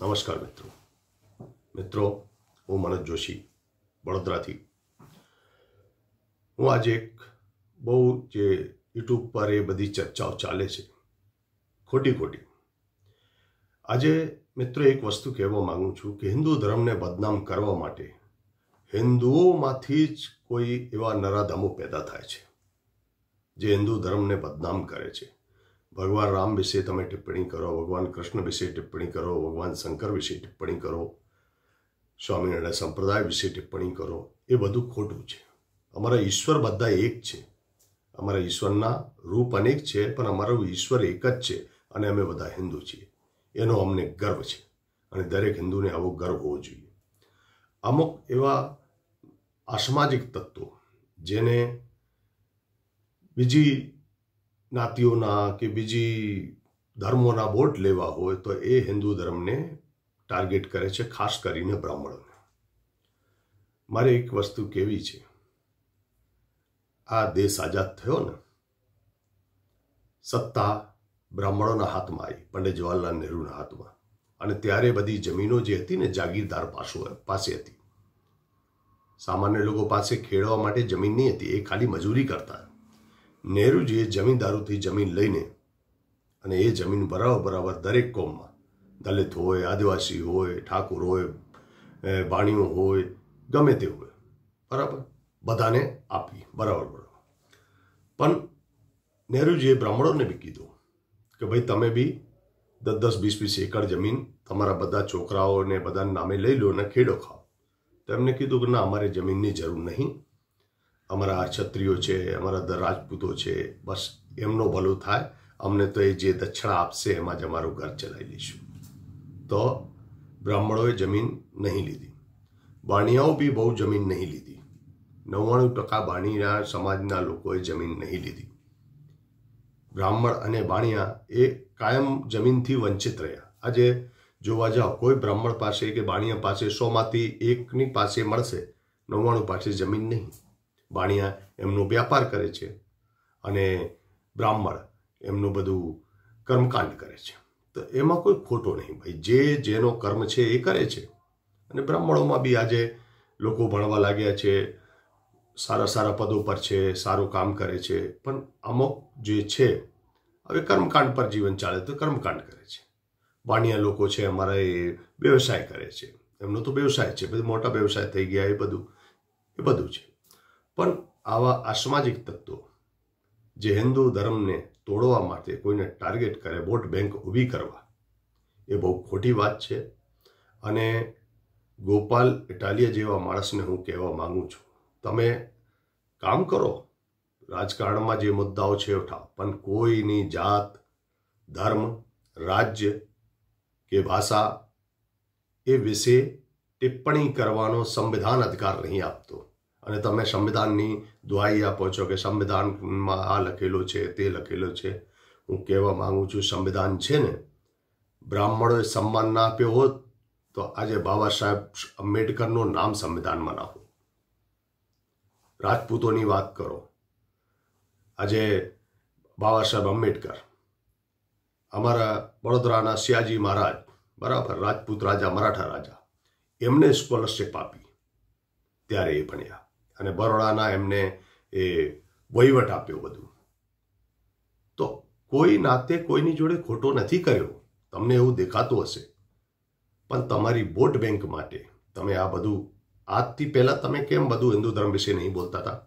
નમસ્કાર મિત્રો મિત્રો હું મનોજ જોશી વડોદરાથી હું આજે એક બહુ જે યુટ્યુબ પર એ બધી ચર્ચાઓ ચાલે છે ખોટી ખોટી આજે મિત્રો એક વસ્તુ કહેવા માગું છું કે હિન્દુ ધર્મને બદનામ કરવા માટે હિન્દુઓમાંથી જ કોઈ એવા નરાધમો પેદા થાય છે જે હિન્દુ ધર્મને બદનામ કરે છે ભગવાન રામ વિશે તમે ટિપ્પણી કરો ભગવાન કૃષ્ણ વિશે ટિપ્પણી કરો ભગવાન શંકર વિશે ટિપ્પણી કરો સ્વામિનારાયણ સંપ્રદાય વિશે ટિપ્પણી કરો એ બધું ખોટું છે અમારા ઈશ્વર બધા એક છે અમારા ઈશ્વરના રૂપ અનેક છે પણ અમારો ઈશ્વર એક જ છે અને અમે બધા હિન્દુ છીએ એનો અમને ગર્વ છે અને દરેક હિન્દુને આવો ગર્વ હોવો જોઈએ અમુક એવા અસામાજિક તત્વો જેને બીજી જ્ઞાતિઓના કે બીજી ધર્મોના વોટ લેવા હોય તો એ હિન્દુ ધર્મને ટાર્ગેટ કરે છે ખાસ કરીને બ્રાહ્મણોને મારે એક વસ્તુ કેવી છે આ દેશ આઝાદ થયો ને સત્તા બ્રાહ્મણોના હાથમાં આવી પંડિત જવાહરલાલ નહેરુના હાથમાં અને ત્યારે બધી જમીનો જે હતી ને જાગીરદાર પાસો પાસે હતી સામાન્ય લોકો પાસે ખેડવા માટે જમીન નહીં હતી એ ખાલી મજૂરી કરતા નહેરુજીએ જમીનદારોથી જમીન લઈને અને એ જમીન બરાબર બરાબર દરેક કોમમાં દલિત હોય આદિવાસી હોય ઠાકુર હોય ભાણીઓ હોય ગમે તે હોય બરાબર બધાને આપી બરાબર બરાબર પણ નહેરુજીએ બ્રાહ્મણોને બી કીધું કે ભાઈ તમે બી દસ દસ વીસ વીસ એકર જમીન તમારા બધા છોકરાઓને બધાને નામે લઈ લો અને ખેડો ખાઓ તો એમને કીધું કે ના અમારે જમીનની જરૂર નહીં અમારા ક્ષત્રિયો છે અમારા રાજપૂતો છે બસ એમનો ભલું થાય અમને તો એ જે દક્ષિણા આપશે એમાં જ અમારું ઘર ચલાવી લઈશું તો બ્રાહ્મણોએ જમીન નહીં લીધી બાણિયાઓ બી બહુ જમીન નહીં લીધી નવ્વાણું ટકા બાણીના સમાજના લોકોએ જમીન નહીં લીધી બ્રાહ્મણ અને બાણિયા એ કાયમ જમીનથી વંચિત રહ્યા આજે જોવા જાઓ કોઈ બ્રાહ્મણ પાસે કે બાણિયા પાસે સોમાંથી એકની પાસે મળશે નવ્વાણું પાસે જમીન નહીં બાણિયા એમનો વ્યાપાર કરે છે અને બ્રાહ્મણ એમનું બધું કર્મકાંડ કરે છે તો એમાં કોઈ ખોટો નહીં ભાઈ જે જેનો કર્મ છે એ કરે છે અને બ્રાહ્મણોમાં બી આજે લોકો ભણવા લાગ્યા છે સારા સારા પદો પર છે સારું કામ કરે છે પણ અમુક જે છે હવે કર્મકાંડ પર જીવન ચાલે તો કર્મકાંડ કરે છે વાણિયા લોકો છે અમારા એ વ્યવસાય કરે છે એમનો તો વ્યવસાય છે બધું મોટા વ્યવસાય થઈ ગયા એ બધું એ બધું છે પણ આવા અસામાજિક તત્વો જે હિન્દુ ધર્મને તોડવા માટે કોઈને ટાર્ગેટ કરે વોટ બેંક ઊભી કરવા એ બહુ ખોટી વાત છે અને ગોપાલ ઇટાલિયા જેવા માણસને હું કહેવા માગું છું તમે કામ કરો રાજકારણમાં જે મુદ્દાઓ છે ઉઠાવ પણ કોઈની જાત ધર્મ રાજ્ય કે ભાષા એ વિશે ટિપ્પણી કરવાનો સંવિધાન અધિકાર નહીં આપતો અને તમે સંવિધાનની દુહાઈ આપો છો કે સંવિધાનમાં આ લખેલું છે તે લખેલું છે હું કહેવા માગું છું સંવિધાન છે ને બ્રાહ્મણોએ સન્માન ના આપ્યો હોત તો આજે બાબા સાહેબ આંબેડકરનું નામ સંવિધાનમાં નાખો રાજપૂતોની વાત કરો આજે બાબા સાહેબ આંબેડકર અમારા વડોદરાના શિયાજી મહારાજ બરાબર રાજપૂત રાજા મરાઠા રાજા એમને સ્કોલરશિપ આપી ત્યારે એ ભણ્યા અને બરોડાના એમને એ વહીવટ આપ્યો બધું તો કોઈ નાતે કોઈની જોડે ખોટો નથી કર્યો તમને એવું દેખાતું હશે પણ તમારી બોટ બેંક માટે તમે આ બધું આજથી પહેલાં તમે કેમ બધું હિન્દુ ધર્મ વિશે નહીં બોલતા હતા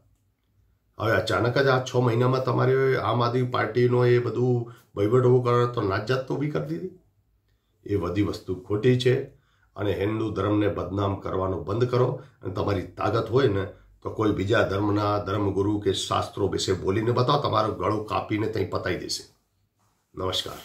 હવે અચાનક જ આ છ મહિનામાં તમારે આમ આદમી પાર્ટીનો એ બધું વહીવટ ઉભો કરો તો નાજાત તો ઊભી કરી દીધી એ બધી વસ્તુ ખોટી છે અને હિન્દુ ધર્મને બદનામ કરવાનું બંધ કરો અને તમારી તાકાત હોય ને તો કોઈ બીજા ધર્મના ધર્મગુરુ કે શાસ્ત્રો વિશે બોલીને બતાવો તમારું ગળું કાપીને ત્યાં પતાવી દેશે નમસ્કાર